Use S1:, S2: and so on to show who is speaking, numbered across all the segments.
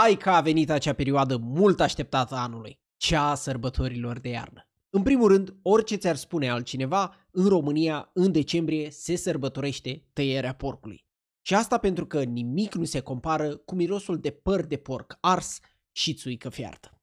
S1: hai că a venit acea perioadă mult așteptată anului, cea a sărbătorilor de iarnă. În primul rând, orice ți-ar spune altcineva, în România, în decembrie, se sărbătorește tăierea porcului. Și asta pentru că nimic nu se compară cu mirosul de păr de porc ars și țuică fiartă.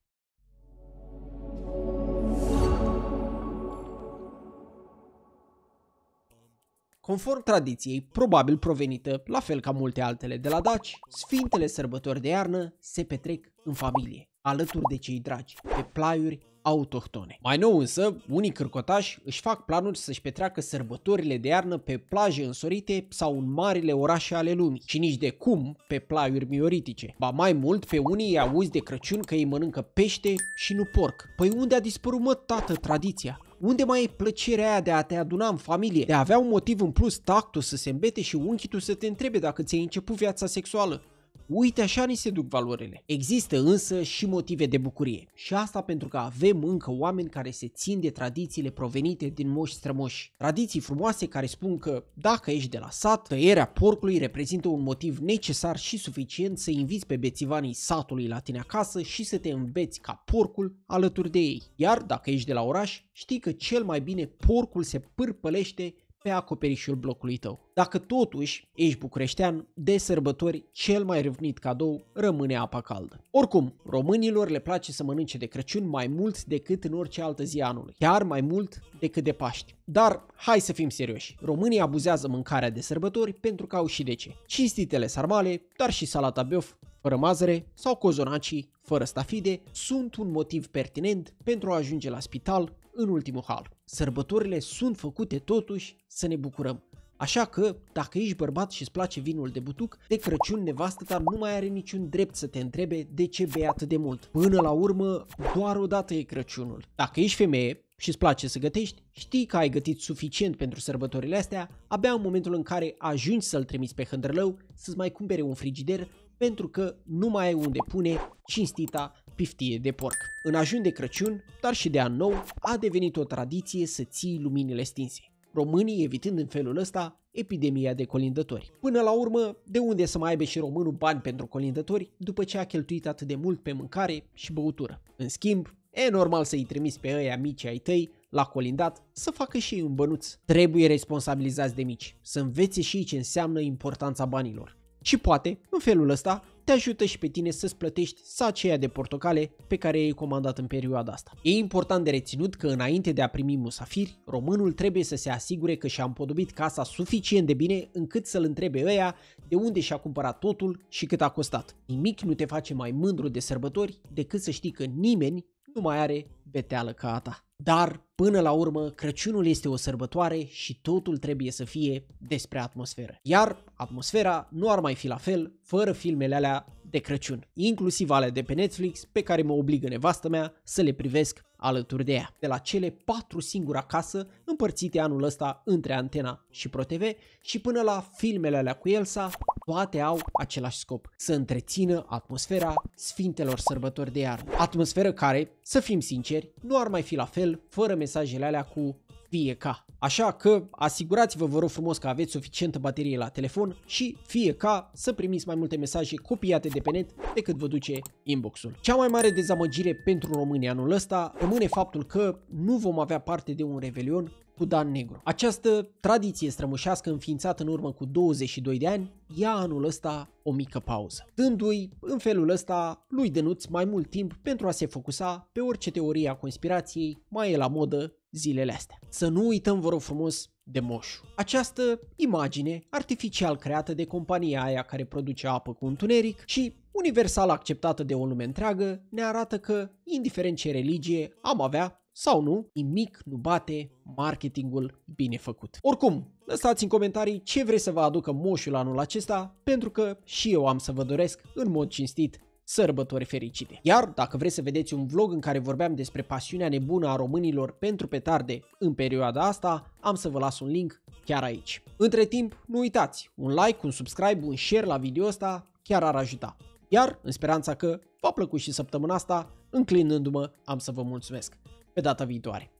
S1: Conform tradiției, probabil provenită, la fel ca multe altele de la daci, sfintele sărbători de iarnă se petrec în familie, alături de cei dragi, pe plaiuri autohtone. Mai nou însă, unii cârcotași își fac planuri să-și petreacă sărbătorile de iarnă pe plaje însorite sau în marile orașe ale lumii și nici de cum pe plaiuri mioritice. Ba mai mult, pe unii îi auzi de Crăciun că ei mănâncă pește și nu porc. Păi unde a dispărut mă tată tradiția? Unde mai e plăcerea aia de a te aduna în familie, de a avea un motiv în plus tactul să se îmbete și unchitul să te întrebe dacă ți-ai început viața sexuală? Uite așa ni se duc valorile. Există însă și motive de bucurie. Și asta pentru că avem încă oameni care se țin de tradițiile provenite din moși strămoși. Tradiții frumoase care spun că dacă ești de la sat, tăierea porcului reprezintă un motiv necesar și suficient să inviți pe bețivanii satului la tine acasă și să te înveți ca porcul alături de ei. Iar dacă ești de la oraș, știi că cel mai bine porcul se pârpălește pe acoperișul blocului tău. Dacă totuși ești bucureștean, de sărbători cel mai râvnit cadou rămâne apa caldă. Oricum, românilor le place să mănânce de Crăciun mai mult decât în orice altă zi anului, chiar mai mult decât de Paști. Dar hai să fim serioși, românii abuzează mâncarea de sărbători pentru că au și de ce. Cistitele sarmale, dar și salata beof, fără mazăre sau cozonacii fără stafide sunt un motiv pertinent pentru a ajunge la spital în ultimul hal. Sărbătorile sunt făcute totuși să ne bucurăm. Așa că, dacă ești bărbat și îți place vinul de butuc, de Crăciun nevastă ta nu mai are niciun drept să te întrebe de ce bei atât de mult. Până la urmă, doar o dată e Crăciunul. Dacă ești femeie și îți place să gătești, știi că ai gătit suficient pentru sărbătorile astea, abia în momentul în care ajungi să-l trimiți pe hândrălău să-ți mai cumpere un frigider pentru că nu mai ai unde pune cinstita piftie de porc. În ajun de Crăciun, dar și de an nou, a devenit o tradiție să ții luminile stinse. Românii evitând în felul ăsta epidemia de colindători. Până la urmă, de unde să mai aibă și românul bani pentru colindători după ce a cheltuit atât de mult pe mâncare și băutură? În schimb, e normal să-i trimiți pe ăia mici ai tăi la colindat să facă și ei un bănuț. Trebuie responsabilizați de mici, să învețe și ei ce înseamnă importanța banilor. Și poate, în felul ăsta, te ajută și pe tine să-ți plătești sacea de portocale pe care ai comandat în perioada asta. E important de reținut că înainte de a primi musafiri, românul trebuie să se asigure că și-a împodobit casa suficient de bine încât să-l întrebe ăia de unde și-a cumpărat totul și cât a costat. Nimic nu te face mai mândru de sărbători decât să știi că nimeni nu mai are beteală ca a ta. Dar, până la urmă, Crăciunul este o sărbătoare și totul trebuie să fie despre atmosferă. Iar atmosfera nu ar mai fi la fel fără filmele alea de Crăciun, inclusiv alea de pe Netflix pe care mă obligă nevastă mea să le privesc alături de ea. De la cele patru singura acasă, împărțite anul ăsta între Antena și ProTV și până la filmele alea cu Elsa, toate au același scop, să întrețină atmosfera sfintelor sărbători de iarnă. Atmosferă care, să fim sinceri, nu ar mai fi la fel fără mesajele alea cu fie ca. Așa că asigurați-vă, vă rog frumos, că aveți suficientă baterie la telefon și fie ca să primiți mai multe mesaje copiate de pe net decât vă duce inboxul. Cea mai mare dezamăgire pentru România anul ăsta rămâne faptul că nu vom avea parte de un revelion cu Dan Negru. Această tradiție strămoșească înființată în urmă cu 22 de ani ia anul ăsta o mică pauză, dându-i în felul ăsta lui Dănuț mai mult timp pentru a se focusa pe orice teorie a conspirației mai e la modă zilele astea. Să nu uităm, vă rog frumos, de moșu. Această imagine artificial creată de compania aia care produce apă cu întuneric și universal acceptată de o lume întreagă ne arată că, indiferent ce religie am avea, sau nu, nimic nu bate marketingul bine făcut. Oricum, lăsați în comentarii ce vreți să vă aducă moșul anul acesta, pentru că și eu am să vă doresc, în mod cinstit, sărbători fericite. Iar dacă vreți să vedeți un vlog în care vorbeam despre pasiunea nebună a românilor pentru petarde în perioada asta, am să vă las un link chiar aici. Între timp, nu uitați, un like, un subscribe, un share la video ăsta chiar ar ajuta. Iar, în speranța că v-a plăcut și săptămâna asta, înclinându-mă, am să vă mulțumesc pe data viitoare.